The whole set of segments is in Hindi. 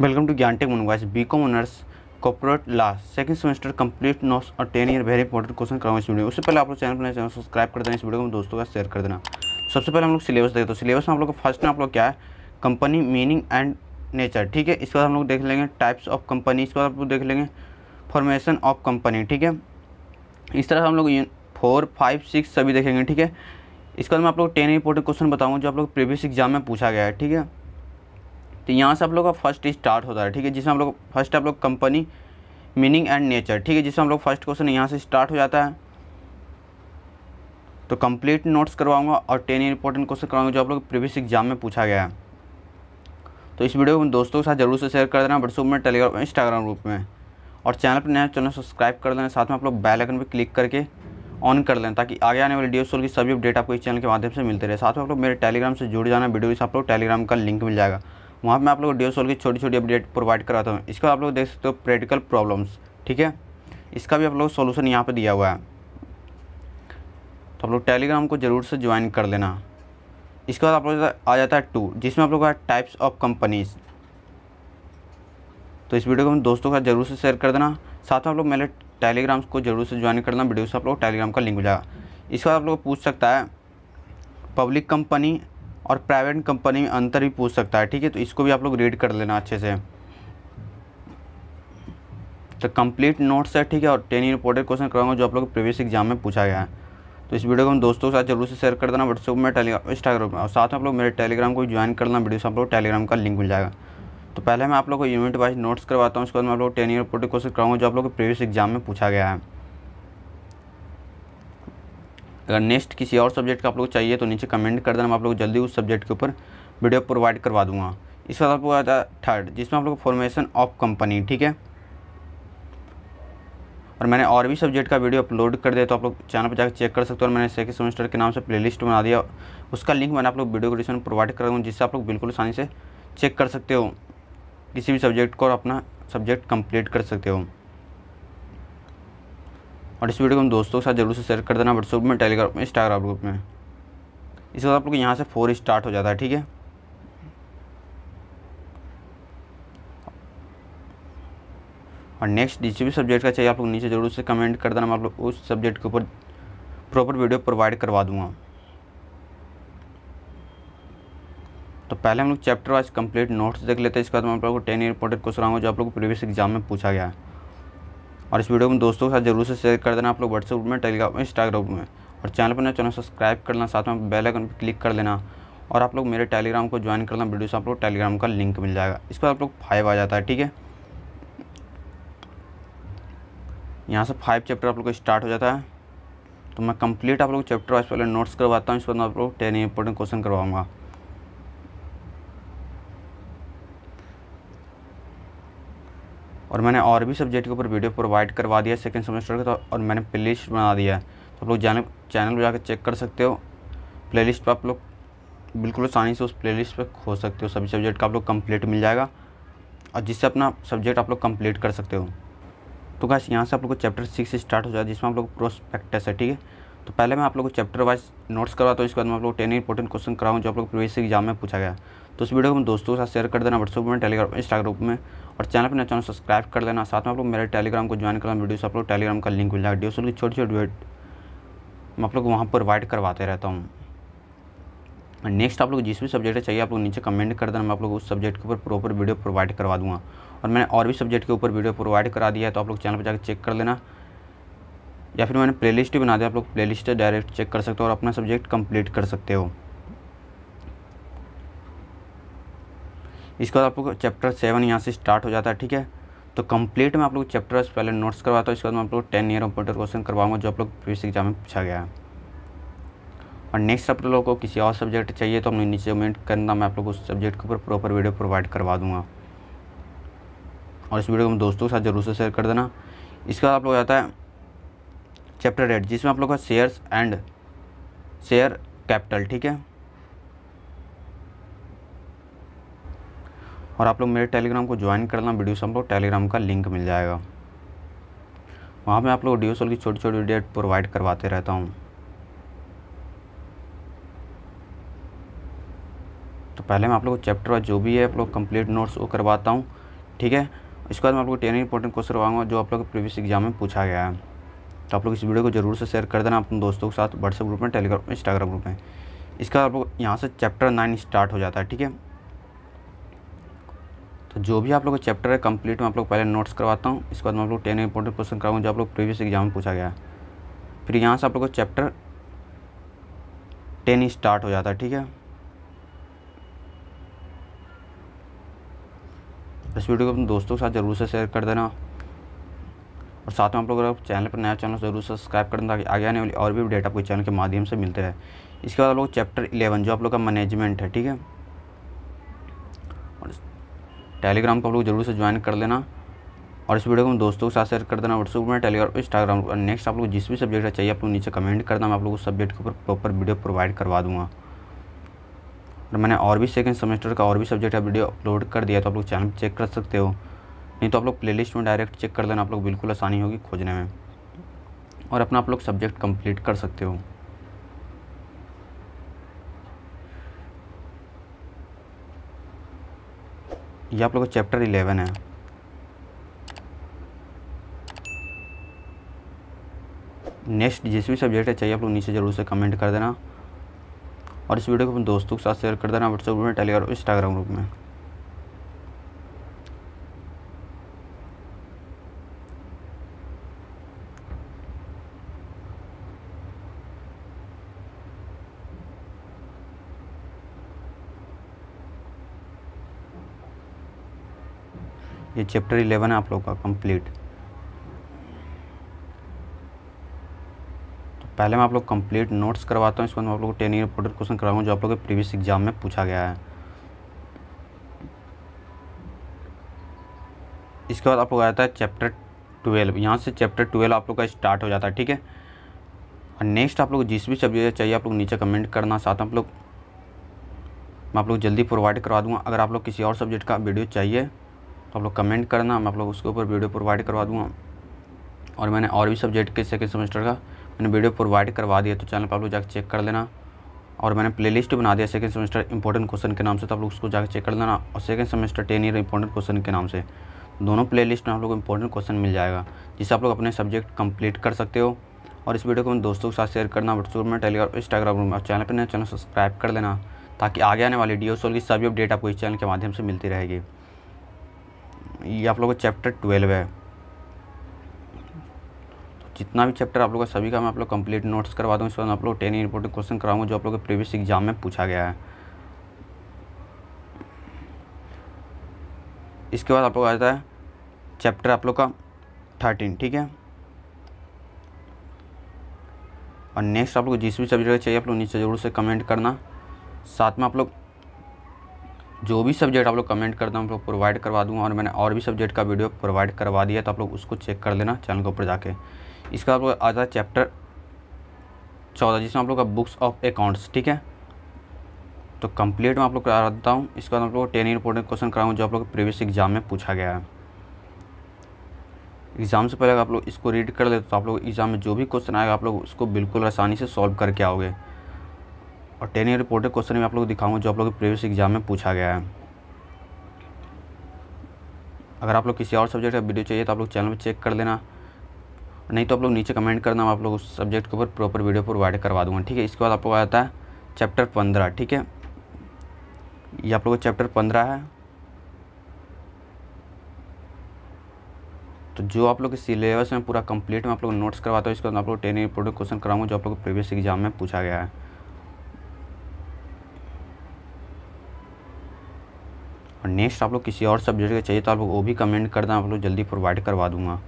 वेलकम टू ज्ञान टेक मनवाइज B com honours corporate last second semester complete notes और ten year very important question कराऊँ इस वीडियो उससे पहले आप लोग चैनल पर चैनल सब्सक्राइब कर देना इस वीडियो को दोस्तों का शेयर कर देना सबसे पहले हम लोग सिलेबस देखते हैं सिलेबस में आप लोग का फर्स्ट में आप लोग क्या है कंपनी मीनिंग एंड नेचर ठीक है इसके बाद हम लोग देख लेंगे टाइप्स ऑफ कंपनी इसके बाद आप लोग देख लेंगे फॉर्मेशन ऑफ कंपनी ठीक है इस तरह हम लोग फोर फाइव सिक्स सभी देखेंगे ठीक है इसके बाद मैं आप लोग टेन इंपॉर्टेंट क्वेश्चन बताऊँगा जो आप लोग प्रीवियस एग्जाम में पूछा गया है ठीक है तो यहाँ से आप लोग का फर्स्ट स्टार्ट होता है ठीक है जिसमें आप लोग फर्स्ट आप लोग कंपनी मीनिंग एंड नेचर ठीक है जिसमें हम लोग फर्स्ट क्वेश्चन यहाँ से स्टार्ट हो जाता है तो कंप्लीट नोट्स करवाऊंगा और टेन इंपॉर्टेंट क्वेश्चन करवाऊंगा जो आप लोग प्रीवियस एग्जाम में पूछा गया है तो इस वीडियो को दोस्तों के साथ जरूर से शेयर कर देना व्हाट्सअप में टेलीग्राम इंस्टाग्राम ग्रुप में और चैनल पर नया चैनल सब्सक्राइब कर देना साथ में आप लोग बेल आइकन पर क्लिक करके ऑन कर लें ताकि आगे आने वाले वीडियो की सभी अपडेट आपको इस चैनल के माध्यम से मिलते रहे साथ में आप लोग मेरे टेलीग्राम से जुड़ जाना वीडियो आप लोग टेलीग्राम का लिंक मिल जाएगा वहाँ पर मैं आप लोगों को ड्यू सोल्व की छोटी छोटी अपडेट प्रोवाइड कराता हूँ इसका आप लोग देख सकते हो प्रैक्टिकल प्रॉब्लम्स ठीक है इसका भी आप लोग सोल्यूशन यहाँ पर दिया हुआ है तो आप लोग टेलीग्राम को ज़रूर से ज्वाइन कर लेना इसके बाद आप लोग आ जाता है टू जिसमें आप लोग का टाइप्स ऑफ कंपनीज़ तो इस वीडियो को हम दोस्तों का जरूर से शेयर कर देना साथ में आप लोग मेरे टेलीग्राम को जरूर से ज्वाइन कर देना वीडियो से आप लोग टेलीग्राम का लिंक हो जाएगा इसके बाद आप लोग पूछ सकता है पब्लिक कंपनी और प्राइवेट कंपनी में अंतर भी पूछ सकता है ठीक है तो इसको भी आप लोग रीड कर लेना अच्छे से तो कंप्लीट नोट्स है ठीक है और टेन इंपोर्टेंट क्वेश्चन कराऊंगा जो आप लोग प्रीवियस एग्जाम में पूछा गया है तो इस वीडियो को हम दोस्तों के साथ जरूर से शेयर कर देना व्हाट्सअप में टेलीग्राम इंस्टाग्राम में और साथ में आप लोग मेरे टेलीग्राम को ज्वाइन करना वीडियो से आप लोग टेलीग्राम का लिंक मिल जाएगा तो पहले मैं आप लोग को यूनिट वाइज नोट्स करवाता हूँ उसके बाद मैं आप लोग टेन ईयर इंपोर्टेंट क्वेश्चन कराऊंगा जो आप लोग प्रीवियस एग्जाम में पूछा गया है अगर नेक्स्ट किसी और सब्जेक्ट का आप लोग चाहिए तो नीचे कमेंट कर देना मैं आप लोग जल्दी उस सब्जेक्ट के ऊपर वीडियो प्रोवाइड करवा दूंगा इस बात आपको आता है थर्ड जिसमें आप लोग फॉर्मेशन ऑफ कंपनी ठीक है और मैंने और भी सब्जेक्ट का वीडियो अपलोड कर दिया तो आप लोग चैनल पर जाकर चेक कर सकते हो और मैंने सेकंड सेमेस्टर के नाम से प्ले बना दिया उसका लिंक मैंने आप लोग वीडियो डिस्क्रिप्शन प्रोवाइड कर दूँगा जिससे आप लोग बिल्कुल आसानी से चेक कर सकते हो किसी भी सब्जेक्ट को और अपना सब्जेक्ट कंप्लीट कर सकते हो और इस वीडियो को हम दोस्तों के साथ जरूर से शेयर कर देना व्हाट्सअप में टेलीग्राम इंस्टाग्राम ग्रुप में इसके बाद आप लोग यहाँ से फोर स्टार्ट हो जाता है ठीक है और नेक्स्ट जिस भी सब्जेक्ट का चाहिए आप लोग नीचे जरूर से कमेंट कर देना मैं आप लोग उस सब्जेक्ट के ऊपर प्रॉपर वीडियो प्रोवाइड करवा दूंगा तो पहले हम लोग चैप्टर वाइज कंप्लीट नोट्स देख लेते हैं इसके बाद मैं आप लोगों को टेन ईयर इंपॉर्टेंट क्वेश्चन आऊँगा जो आप लोग प्रीवियस एग्जाम में पूछा गया है और इस वीडियो को दोस्तों के साथ जरूर से शेयर कर देना आप लोग व्हाट्सएप ग्रुप में टेलीग्राम इंस्टाग्राम में और चैनल पर ना तो चैनल सब्सक्राइब कर लेना साथ में बेल आइकन पर क्लिक कर लेना और आप लोग मेरे टेलीग्राम को ज्वाइन करना वीडियो से आप लोग टेलीग्राम का लिंक मिल जाएगा इस पर आप लोग फाइव आ जाता है ठीक है यहाँ से फाइव चैप्टर आप लोग का स्टार्ट हो जाता है तो मैं कंप्लीट आप लोग चैप्टर वाइज पहले नोट्स करवाता हूँ इस पर आप लोग टेन इंपॉर्टेंट क्वेश्चन करवाऊँगा और मैंने और भी सब्जेक्ट के ऊपर वीडियो प्रोवाइड करवा दिया सेकेंड सेमेस्टर का तो और मैंने प्ले बना दिया है तो आप लोग चैनल चैनल पर जाकर चेक कर सकते हो प्ले पर आप लोग बिल्कुल आसानी से उस लिस्ट पर खो सकते हो सभी सब्जेक्ट का आप लोग कम्प्लीट मिल जाएगा और जिससे अपना सब्जेक्ट आप लोग कंप्लीट कर सकते हो तो गैस यहाँ से आप लोग को चैप्टर सिक्स स्टार्ट हो जाए जिसमें आप लोग प्रोस्पेक्टस है ठीक है तो पहले मैं आप लोग को चैप्टर वाइज नोट्स करवाता हूँ इसके बाद मैं आप लोग टेन इंपॉर्टेंट क्वेश्चन कराऊँ जो आप लोग प्रीवियस एग्जाम में पूछा गया तो उस वीडियो को अपने दोस्तों के साथ शेयर कर देना व्हाट्सअप में टेलीग्राम इंस्टाग्राम ग्रुप में और चैनल पर चैनल सब्सक्राइब कर देना साथ में आप लोग मेरे टेलीग्राम को ज्वाइन करना वीडियो से आप लोग टेलीग्राम का लिंक मिल जाएगा वीडियो से छोटी छोटी मैं आप लोग वहाँ प्रोवाइड करवाते रहता हूँ नेक्स्ट आप लोग जिस भी सब्जेक्ट चाहिए आप लोग नीचे कमेंट कर देना मैं आप लोग उस सब्जेक्ट के ऊपर प्रॉपर वीडियो प्रोवाइड करवा दूँगा और मैंने और भी सब्जेक्ट के ऊपर वीडियो प्रोवाइड करा दिया है तो आप लोग चैनल पर जाकर चेक कर लेना या फिर मैंने प्लेलिस्ट भी बना दिया आप लोग प्लेलिस्ट डायरेक्ट चेक कर सकते हो और अपना सब्जेक्ट कंप्लीट कर सकते हो इसके बाद तो आप लोग चैप्टर सेवन यहाँ से स्टार्ट हो जाता है ठीक है तो कंप्लीट में आप लोग चैप्टर पहले नोट्स करवाता हूँ इसके बाद मैं आप लोग टेन ईयर कंप्यूटर क्वेश्चन करवाऊंगा जो आप लोग प्रीवियस एग्जाम में पूछा गया है और नेक्स्ट आप लोगों को किसी और सब्जेक्ट चाहिए तो हमने नीचे कमेंट करना मैं आप लोग उस सब्जेक्ट के ऊपर प्रॉपर वीडियो प्रोवाइड करवा दूँगा और इस वीडियो को दोस्तों के साथ जरूर से शेयर कर देना इसके बाद आप लोग आता है चैप्टर एट जिसमें आप लोग का शेयर्स एंड शेयर कैपिटल ठीक है और आप लोग मेरे टेलीग्राम को ज्वाइन कर लेना वीडियो से लोग टेलीग्राम का लिंक मिल जाएगा वहाँ पर आप लोग डी की छोटी छोटी वीडियो प्रोवाइड करवाते रहता हूँ तो पहले मैं आप लोग को चैप्टर वाइज जो भी है आप लोग कंप्लीट नोट्स वो करवाता हूँ ठीक है इसके बाद मैं आप लोग टेन इंपॉर्टेंट क्वेश्चन करवाऊंगा जो आप लोग प्रीवियस एग्जाम में पूछा गया है तो आप लोग इस वीडियो को जरूर से शेयर कर देना अपने दोस्तों के साथ व्हाट्सएप ग्रुप में टेलीग्राम में इंस्टाग्राम ग्रुप में इसका आप लोग यहाँ से चैप्टर नाइन स्टार्ट हो जाता है ठीक है तो जो भी आप लोग का चैप्टर है कंप्लीट मैं आप लोग पहले नोट्स करवाता हूँ इसके बाद मैं आप लोग टेन इंपॉर्टेंट क्वेश्चन कराऊँ जो आप लोग प्रीवियस एग्जाम में पूछा गया फिर यहाँ से आप लोग का चैप्टर टेन स्टार्ट हो जाता है ठीक है इस वीडियो को अपने दोस्तों के साथ जरूर से शेयर कर देना और साथ में आप लोग अगर चैनल पर नया चैनल जरूर सब्सक्राइब कर देना ताकि आगे आने वाली और भी अपडेट आपको चैनल के माध्यम से मिलते रहे इसके बाद आप लोग चैप्टर इलेवन जो आप लोग का मैनेजमेंट है ठीक है टेलीग्राम को आप लोग जरूर से ज्वाइन कर लेना और इस वीडियो को दोस्तों के साथ शेयर कर देना व्हाट्सअप में टेलीग्राम इंस्टाग्राम और नेक्स्ट आप लोग जिस भी सब्जेक्ट का चाहिए आप लोग नीचे कमेंट कर देना मैं आप लोग उस सब्जेक्ट के ऊपर प्रॉपर वीडियो प्रोवाइड करवा दूँगा और मैंने और भी सेकेंड सेमेस्टर का और भी सब्जेक्ट का वीडियो अपलोड कर दिया तो आप लोग चैनल पर चेक कर सकते हो नहीं तो आप लोग प्ले में डायरेक्ट चेक कर लेना आप लोग बिल्कुल आसानी होगी खोजने में और अपना आप लोग सब्जेक्ट कम्प्लीट कर सकते हो ये आप लोग का चैप्टर इलेवन है नेक्स्ट जिस भी सब्जेक्ट है चाहिए आप लोग नीचे ज़रूर से कमेंट कर देना और इस वीडियो को अपने दोस्तों के साथ शेयर कर देना व्हाट्सएप ग्रुप में टेलीग्राम इंस्टाग्राम ग्रुप में ये चैप्टर इलेवन है आप लोग का कंप्लीट तो पहले मैं आप लोग कंप्लीट नोट्स करवाता हूँ इसके बाद मैं आप लोग को टेन ईयर प्रोडक्ट क्वेश्चन कराऊंगा जो आप लोग के प्रीवियस एग्जाम में पूछा गया है इसके बाद आप लोग आता है चैप्टर ट्वेल्व यहाँ से चैप्टर ट्वेल्व आप लोग का स्टार्ट हो जाता है ठीक है और नेक्स्ट आप लोग जिस भी सब्जेक्ट चाहिए आप लोग नीचे कमेंट करना साथ आप लोग मैं आप लोग जल्दी प्रोवाइड करवा दूंगा अगर आप लोग किसी और सब्जेक्ट का वीडियो चाहिए तो आप लोग कमेंट करना मैं आप लोग उसके ऊपर वीडियो प्रोवाइड करवा दूँगा और मैंने और भी सब्जेक्ट के सेकेंड सेमेस्टर का मैंने वीडियो प्रोवाइड करवा दिया तो चैनल पर आप लोग जाकर चेक कर लेना और मैंने लिस्ट बना दिया सेकेंड सेमेस्टर इंपॉर्टेंट क्वेश्चन के नाम से तो आप लोग उसको जाकर चेक कर लेना और second semester ten year important question के नाम से दोनों प्लेलिस्ट में आप लोग इंपॉर्टेंट क्वेश्चन मिल जाएगा जिससे आप लोग अपने सब्जेक्ट कंप्लीट कर सकते हो और इस वीडियो को अपने दोस्तों के साथ शेयर करना व्हाट्सअप में टेलीग्राम इंस्टाग्राम में और चैनल पर नया चैनल सब्सक्राइब कर लेना ताकि आगे आने वाली डी की सभी अपडेट आपको इस चैनल के माध्यम से मिलती रहेगी ये आप लोगों का चैप्टर ट्वेल्व है तो जितना भी चैप्टर आप लोगों का सभी का मैं आप लोग कंप्लीट नोट्स करवा दूँ इस बार आप लोग टेन इंपोर्टेंट क्वेश्चन कराऊंगा जो आप लोग के प्रीवियस एग्जाम में पूछा गया है इसके बाद आप लोग आ जाता है चैप्टर आप लोग का थर्टीन ठीक है और नेक्स्ट आप लोग जिस भी सब्जेक्ट चाहिए आप लोग नीचे ज़रूर से कमेंट करना साथ में आप लोग जो भी सब्जेक्ट आप लोग कमेंट कर दें आप लोग प्रोवाइड करवा दूँगा और मैंने और भी सब्जेक्ट का वीडियो प्रोवाइड करवा दिया तो आप लोग उसको चेक कर लेना चैनल के ऊपर जाके इसका आप लोग आता है चैप्टर चौदह जिसमें आप लोग का बुक्स ऑफ अकाउंट्स ठीक है तो कंप्लीट मैं आप लोग करा देता हूँ इसके बाद आप लोग टेन इंपोर्टेंट क्वेश्चन कराऊँ जो आप लोग प्रीवियस एग्जाम में पूछा गया है एग्ज़ाम से पहले आप लोग इसको रीड कर लेते तो आप लोग एग्ज़ाम में जो भी क्वेश्चन आएगा आप लोग उसको बिल्कुल आसानी से सॉल्व करके आओगे और टेन ईयर रिपोर्टेड क्वेश्चन में आप लोग दिखाऊंगा जो आप लोग प्रीवियस एग्जाम में पूछा गया है अगर आप लोग किसी और सब्जेक्ट का वीडियो चाहिए तो आप लोग चैनल पर चेक कर लेना नहीं तो आप लोग नीचे कमेंट करना मैं आप लोग उस सब्जेक्ट के ऊपर प्रॉपर वीडियो प्रोवाइड करवा दूंगा ठीक है इसके बाद आप लोग आता है चैप्टर पंद्रह ठीक है ये आप लोग चैप्टर पंद्रह है तो जो आप लोग के सिलेबस में पूरा कंप्लीट में आप लोग नोट्स करवाता हूँ इसके बाद आप लोग टेन इंपोर्टेंट क्वेश्चन कराऊंगा जो आप लोग प्रीवियस एग्जाम में पूछा गया है और नेक्स्ट आप लोग किसी और सब्जेक्ट का चाहिए तो आप लोग वो भी कमेंट कर दें आप लोग जल्दी प्रोवाइड करवा दूँगा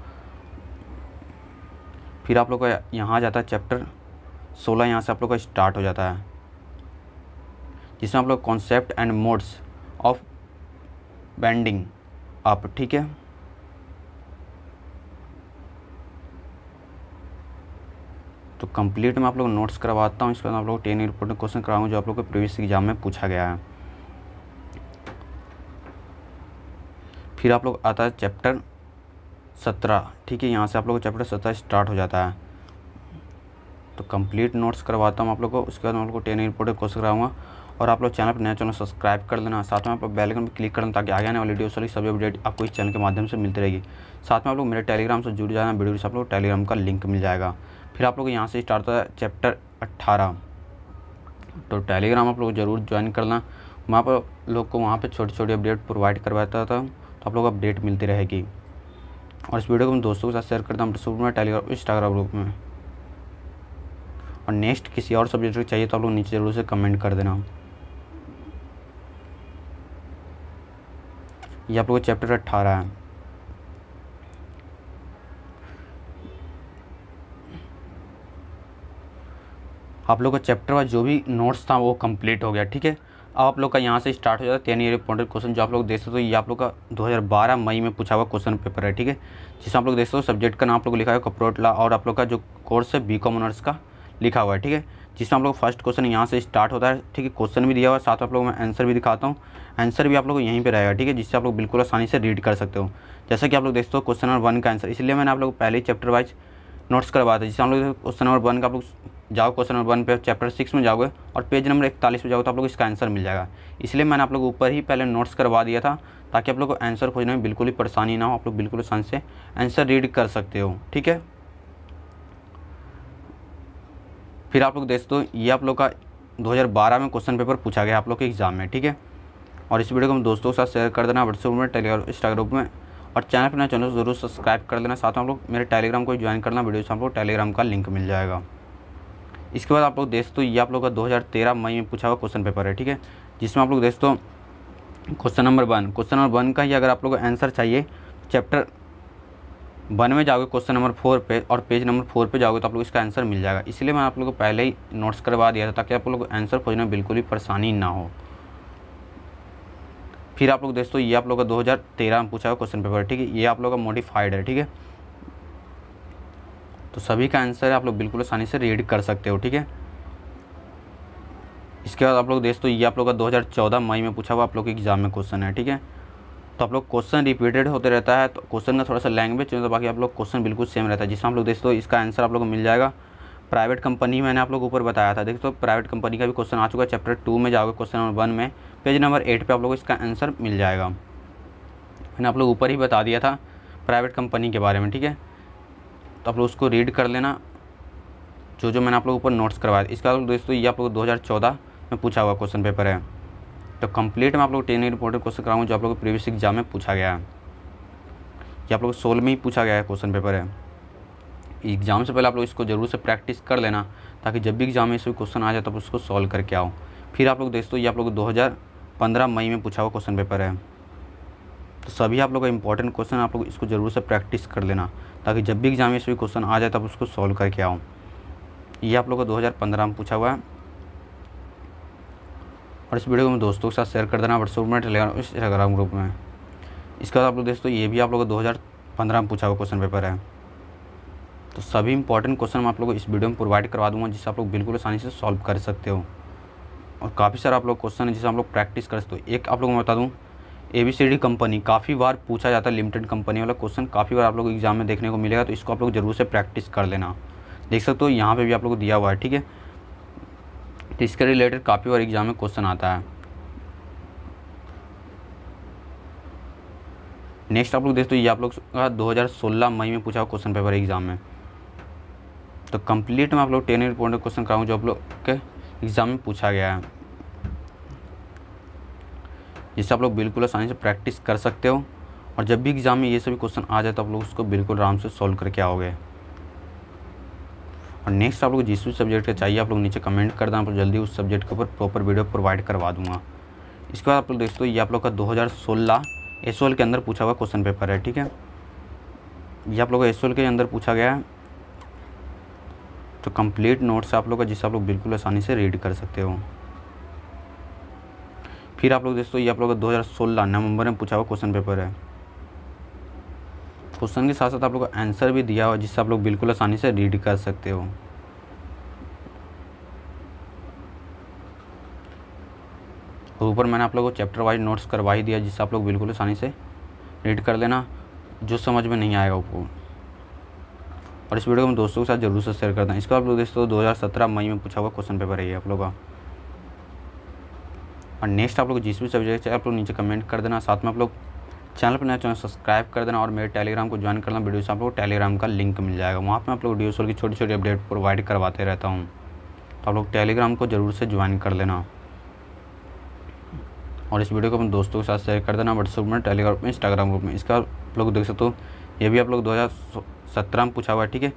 फिर आप लोग का यहाँ जाता है चैप्टर सोलह यहाँ से आप लोग का स्टार्ट हो जाता है जिसमें आप लोग concept and modes of banding आप ठीक है तो कंप्लीट मैं आप लोग नोट्स करवाता हूँ इसके बाद आप लोग टेन रिपोर्ट क्वेश्चन कराऊंगा जो आप लोग के प्रीवियस एग्जाम में पूछा गया है फिर आप लोग आता है चैप्टर सत्रह ठीक है यहाँ से आप लोग चैप्टर सत्रह स्टार्ट हो जाता है तो कंप्लीट नोट्स करवाता हूँ आप लोग को उसके बाद मैं आप लोग को टेन इंपोर्टेड कोर्स कराऊंगा और आप लोग चैनल पर नया तो चैनल सब्सक्राइब कर लेना साथ में आप लोग बेलकन पर क्लिक करना ताकि आगे आने वाली वीडियो सारी सभी अपडेट आपको इस चैनल के माध्यम से मिलती रहेगी साथ में आप लोग मेरे टेलीग्राम से जुड़ जाना वीडियो से आप लोग टेलीग्राम का लिंक मिल जाएगा फिर आप लोग यहाँ से स्टार्ट होता है चैप्टर अट्ठारह तो टेलीग्राम आप लोग ज़रूर ज्वाइन करना वहाँ पर लोग को वहाँ पर छोटी छोटी अपडेट प्रोवाइड करवाता था आप लोग अपडेट मिलती रहेगी और इस वीडियो को मैं दोस्तों के साथ शेयर करता हूँ व्हाट्सअप में टेलीग्राम इंस्टाग्राम ग्रुप में और नेक्स्ट किसी और सब्जेक्ट चाहिए तो आप लोग नीचे ज़रूर से कमेंट कर देना ये आप लोग चैप्टर अट्ठारह है आप लोग का चैप्टर वाइज जो भी नोट्स था वो कंप्लीट हो गया ठीक है आप लोग का यहाँ से स्टार्ट हो जाता है टेन ईयर इंपॉर्टेंट क्वेश्चन जो आप लोग देख सकते हो ये आप लोग का 2012 मई में पूछा हुआ क्वेश्चन पेपर है ठीक है जिसमें आप लोग देख सकते हो सब्जेक्ट का नाम आप लोग लिखा है कपरोटला और आप लोग का जो कोर्स है बी कॉम ऑनर्स का लिखा हुआ है ठीक है जिसमें आप लोग फर्स्ट क्वेश्चन यहाँ से स्टार्ट होता है ठीक है क्वेश्चन भी दिया हुआ है साथ आप लोग मैं आंसर भी दिखाता हूँ आंसर भी आप लोग यहीं पर रहेगा ठीक है जिससे आप लोग बिल्कुल आसानी से रीड कर सकते हो जैसा कि आप लोग देखते हो क्वेश्चन नंबर वन का आंसर इसलिए मैंने आप लोग पहले चैप्टर वाइज नोट्स करवाते हैं जिससे हम लोग क्वेश्चन नंबर वन का आप लोग जाओ क्वेश्चन नंबर वन पे चैप्टर सिक्स में जाओगे और पेज नंबर इकतालीस में जाओगे तो आप लोग इसका आंसर मिल जाएगा इसलिए मैंने आप लोग ऊपर ही पहले नोट्स करवा दिया था ताकि आप लोग को आंसर खोजने में बिल्कुल भी परेशानी ना हो आप लोग बिल्कुल आसान से आंसर रीड कर सकते हो ठीक है फिर आप लोग दोस्तों ये आप लोग का 2012 में क्वेश्चन पेपर पूछा गया आप लोग के एग्ज़ाम में ठीक है और इस वीडियो को हम दोस्तों के साथ शेयर कर देना व्हाट्सएप में टेलीग्राम इंस्टाग्राम में और चैनल पर ना चैनल जरूर सब्सक्राइब कर देना साथ में आप लोग मेरे टेलीग्राम को ज्वाइन करना वीडियो से आप लोग टेलीग्राम का लिंक मिल जाएगा इसके बाद आप लोग दोस्तों ये आप लोग का 2013 मई में पूछा हुआ क्वेश्चन पेपर है ठीक है जिसमें आप लोग दो question number one question number one का ही अगर आप लोग को आंसर चाहिए चैप्टर वन में जाओगे क्वेश्चन नंबर फोर पे और पेज नंबर फोर पे जाओगे तो आप लोग इसका आंसर मिल जाएगा इसलिए मैं आप लोग को पहले ही नोट्स करवा दिया था ताकि आप लोग को आंसर खोजने में बिल्कुल भी परेशानी ना हो फिर आप लोग दोस्तों ये आप लोग का 2013 में पूछा हुआ क्वेश्चन पेपर ठीक है ये आप लोग का मॉडिफाइड है ठीक है तो सभी का आंसर आप लोग बिल्कुल आसानी से रीड कर सकते हो ठीक है इसके बाद आप लोग दोस्तों ये आप लोग का 2014 मई में पूछा हुआ आप लोग के एग्जाम में क्वेश्चन है ठीक है तो आप लोग क्वेश्चन रिपीटेड होते रहता है तो क्वेश्चन का थोड़ा सा लैंग्वेज चेंज तो बाकी आप लोग क्वेश्चन बिल्कुल सेम रहता है जिसमें आप लोग दोस्तों इसका आंसर आप लोग को मिल जाएगा प्राइवेट कंपनी मैंने आप लोग ऊपर बताया था देखो तो प्राइवेट कंपनी का भी क्वेश्चन आ चुका है चैप्टर टू में जाओगे क्वेश्चन नंबर वन में पेज नंबर एट पे आप लोग इसका आंसर मिल जाएगा मैंने आप लोग ऊपर ही बता दिया था प्राइवेट कंपनी के बारे में ठीक है तो आप लोग उसको रीड कर लेना जो जो मैंने आप लोग ऊपर नोट्स करवाया इसका दोस्तों तो ये आप लोग दो में पूछा हुआ क्वेश्चन पेपर है तो कंप्लीट में आप लोग टेन इंपॉर्टेंट क्वेश्चन कराऊँ जो आप लोग प्रीवियस एग्जाम में पूछा गया है ये आप लोग सोल में ही पूछा गया है क्वेश्चन पेपर है एग्ज़ाम से पहले आप लोग इसको ज़रूर से प्रैक्टिस कर लेना ताकि जब भी एग्ज़ाम में इसमें क्वेश्चन आ जाए तो तो उसको सॉल्व करके आओ फिर आप लोग दोस्तों ये आप लोग दो हज़ार पंद्रह मई में पूछा हुआ क्वेश्चन पेपर है तो सभी आप लोग का इंपॉर्टेंट क्वेश्चन आप लोग इसको ज़रूर से प्रैक्टिस कर लेना ताकि जब भी एग्जाम में से क्वेश्चन आ जाए तब उसको सॉल्व करके आओ ये आप लोग का 2015 में पूछा हुआ है और इस वीडियो को मैं दोस्तों के साथ शेयर कर देना व्हाट्सअप में टेलीग्राम इंस्टाग्राम ग्रुप में इसके बाद आप लोग दोस्तों ये भी आप लोग का दो हज़ार पंद्रह में पूछा हुआ क्वेश्चन पेपर है तो सभी इंपॉर्टेंट क्वेश्चन मैं आप लोग को इस वीडियो में प्रोवाइड करवा दूंगा जिससे आप लोग बिल्कुल आसानी से सॉल्व कर सकते हो और काफ़ी सारे आप लोग क्वेश्चन है जिसे हम लोग प्रैक्टिस कर सकते हो तो एक आप लोग मैं बता दूँ A B C D company काफ़ी बार पूछा जाता है लिमिटेड कंपनी वाला क्वेश्चन काफ़ी बार आप लोग एग्जाम में देखने को मिलेगा तो इसको आप लोग जरूर से प्रैक्टिस कर लेना देख सकते हो यहाँ पे भी आप लोग को दिया हुआ है ठीक है तो इसके रिलेटेड काफ़ी बार एग्जाम में क्वेश्चन आता है नेक्स्ट आप लोग देखते हो ये आप लोग दो 2016 मई में पूछा हुआ क्वेश्चन पेपर एग्जाम में तो कंप्लीट में आप लोग टेन पॉइंट क्वेश्चन कराऊँ जो आप लोग के एग्ज़ाम में पूछा गया है जिससे आप लोग बिल्कुल आसानी से प्रैक्टिस कर सकते हो और जब भी एग्ज़ाम में ये सभी क्वेश्चन आ जाए तो आप लोग उसको बिल्कुल आराम से सॉल्व करके आओगे और नेक्स्ट आप लोग जिस भी सब्जेक्ट का चाहिए आप लोग नीचे कमेंट कर दें आप जल्दी उस सब्जेक्ट के ऊपर प्रॉपर वीडियो प्रोवाइड करवा दूंगा इसके बाद आप लोग दोस्तों ये आप लोग का दो 2016 एसओएल के अंदर पूछा हुआ क्वेश्चन पेपर है ठीक है ये आप लोग का एसओएल के अंदर पूछा गया है तो कंप्लीट नोट्स आप लोग का जिससे आप लोग बिल्कुल आसानी से रीड कर सकते हो फिर आप लोग दोस्तों ये आप लोग दो हज़ार सोलह नवंबर में पूछा हुआ क्वेश्चन पेपर है क्वेश्चन के साथ साथ आप लोग का आंसर भी दिया हुआ जिससे आप लोग बिल्कुल आसानी से रीड कर सकते हो और ऊपर मैंने आप लोगों को चैप्टर वाइज नोट्स करवा ही दिया जिससे आप लोग बिल्कुल आसानी से रीड कर लेना जो समझ में नहीं आएगा आपको और इस वीडियो को मैं दोस्तों के साथ जरूर से शेयर करता हूँ इसका आप लोग दोस्तों 2017 मई में पूछा हुआ क्वेश्चन पेपर है ये आप लोग का और नेक्स्ट आप लोग जिस भी सब्जेक्ट है आप लोग नीचे कमेंट कर देना साथ में आप लोग चैनल पर नया चैनल तो सब्सक्राइब कर देना और मेरे टेलीग्राम को ज्वाइन करना वीडियो से आप लोग टेलीग्राम का लिंक मिल जाएगा वहाँ पर आप लोग वीडियो की छोटी छोटी अपडेट प्रोवाइड करवाते रहता हूँ तो आप लोग टेलीग्राम को ज़रूर से ज्वाइन कर लेना और इस वीडियो को अपने दोस्तों के साथ शेयर कर देना व्हाट्सअप में टेलीग्राम में इंस्टाग्राम ग्रुप में इसका आप लोग देख सकते हो ये भी आप लोग दो में पूछा हुआ है ठीक है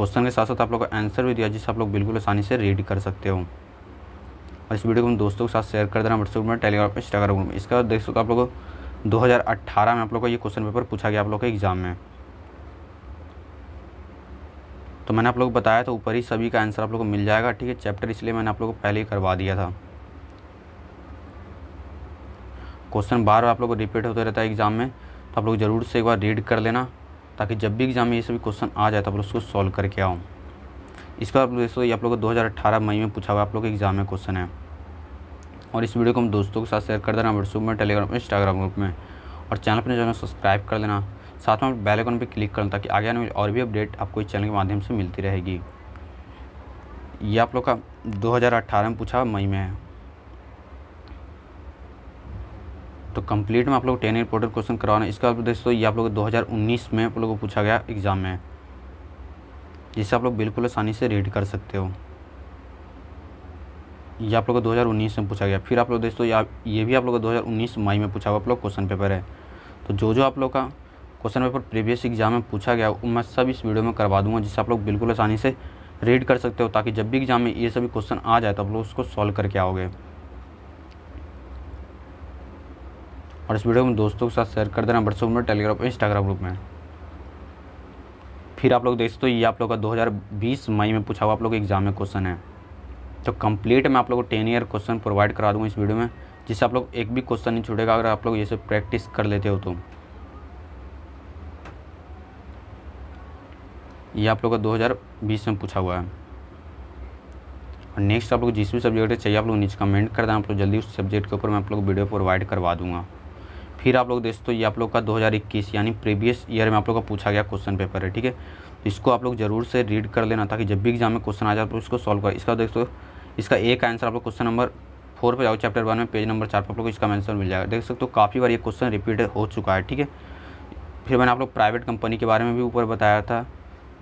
क्वेश्चन के साथ साथ आप लोग को आंसर भी दिया जिससे आप लोग बिल्कुल आसानी से रीड कर सकते हो और इस वीडियो को हम दोस्तों के साथ शेयर कर देना व्हाट्सअप में टेलीग्राम पर इंस्टाग्राम ग्रुप में इसके बाद देख सकते आप लोग अट्ठारह में आप लोग का ये क्वेश्चन पेपर पूछा गया आप लोग के एग्ज़ाम में तो मैंने आप लोग को बताया था ऊपर ही सभी का आंसर आप लोग को मिल जाएगा ठीक है चैप्टर इसलिए मैंने आप लोग को पहले ही करवा दिया था क्वेश्चन बार बार आप लोग को रिपीट होते रहता है एग्ज़ाम में तो आप लोग ज़रूर से एक बार रीड कर लेना ताकि जब भी एग्ज़ाम में ये सभी क्वेश्चन आ जाए तो आप लोग उसको सॉल्व करके आओ इसका आप दोस्तों ये आप लोग को 2018 मई में पूछा हुआ आप लोग एग्ज़ाम में क्वेश्चन है और इस वीडियो को हम दोस्तों के साथ शेयर कर देना व्हाट्सअप में टेलीग्राम इंस्टाग्राम ग्रुप में और चैनल पर जो है तो सब्सक्राइब कर देना साथ में बेल आइकन पर क्लिक करना ताकि आगे आने में और भी अपडेट आपको इस चैनल के माध्यम से मिलती रहेगी ये आप लोग का 2018 में पूछा मई में है तो कंप्लीट में आप लोग टेन इंपोर्टेंट क्वेश्चन करवाना इसका दोस्तों ये आप लोग 2019 में आप लोगों को पूछा गया एग्ज़ाम में जिसे आप लोग बिल्कुल आसानी से रीड कर सकते हो ये आप लोगों को 2019 में पूछा गया फिर आप लोग दोस्तों ये भी आप लोगों को 2019 मई में पूछा हुआ आप लोग क्वेश्चन पेपर है तो जो जो आप लोग का क्वेश्चन पेपर प्रीवियस एग्जाम में पूछा गया वो मैं सब इस वीडियो में करवा दूंगा जिससे आप लोग बिल्कुल आसानी से रीड कर सकते हो ताकि जब भी एग्जाम में ये सभी क्वेश्चन आ जाए तो आप लोग उसको सॉल्व करके आओगे और इस वीडियो में दोस्तों के साथ शेयर कर देना व्हाट्सअप में टेलीग्राम इंस्टाग्राम ग्रुप में फिर आप लोग देख सकते हो ये आप लोग का 2020 मई में पूछा हुआ आप लोग एग्जाम में क्वेश्चन है तो कंप्लीट मैं आप लोग को टेन ईयर क्वेश्चन प्रोवाइड करा दूँगा इस वीडियो में जिससे आप लोग एक भी क्वेश्चन नहीं छूटेगा अगर आप लोग ये प्रैक्टिस कर लेते हो तो ये आप लोग का 2020 में पूछा हुआ है और नेक्स्ट आप लोग जिस भी सब्जेक्ट चाहिए आप लोग नीचे कमेंट कर दें आप लोग जल्दी उस सब्जेक्ट के ऊपर मैं आप लोग वीडियो प्रोवाइड करवा दूंगा फिर आप लोग दोस्तों ये आप लोग का 2021 यानी प्रीवियस ईयर में आप लोग का पूछा गया क्वेश्चन पेपर है ठीक है तो इसको आप लोग जरूर से रीड कर लेना ताकि जब भी एग्जाम में क्वेश्चन आ जाए तो इसको सॉल्व कर इसका दोस्तों इसका एक आंसर आप लोग क्वेश्चन नंबर फोर पर जाओ चैप्टर वन में पेज नंबर चार पर आप लोग इसका आंसर मिल जाएगा देख सकते हो काफ़ी बार ये क्वेश्चन रिपीट हो चुका है ठीक है फिर मैंने आप लोग प्राइवेट कंपनी के बारे में भी ऊपर बताया था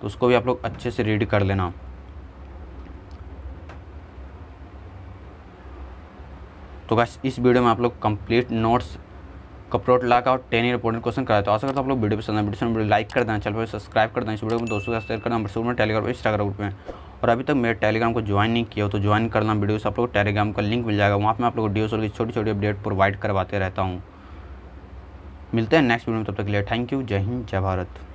तो उसको भी आप लोग अच्छे से रीड कर लेना तो बस इस वीडियो में आप लोग कंप्लीट नोट्स कपड़ोटला का और टेन ईयर इंपॉर्टेंट क्वेश्चन कराए तो आशा करता हूँ आप लोग वीडियो पसंद है वीडियो वीडियो लाइक कर देना चैनल पर सब्सक्राइब कर देना इस वीडियो को दोस्तों का शेयर करना व्हाट्सअप में टेलीग्राम पर इंस्टाग्राम ग्रुप में और अभी तक मेरे टेलीग्राम को ज्वाइन नहीं किया हो तो ज्वाइन करना वीडियो से आप लोग टेलीग्राम का लिंक मिल जाएगा वहाँ पर आप लोग वीडियो की छोटी छोटी अपडेट प्रोवाइड करवाते रहता हूँ मिलते हैं नेक्स्ट वीडियो में तब तक के लिए थैंक यू जय हिंद जय भारत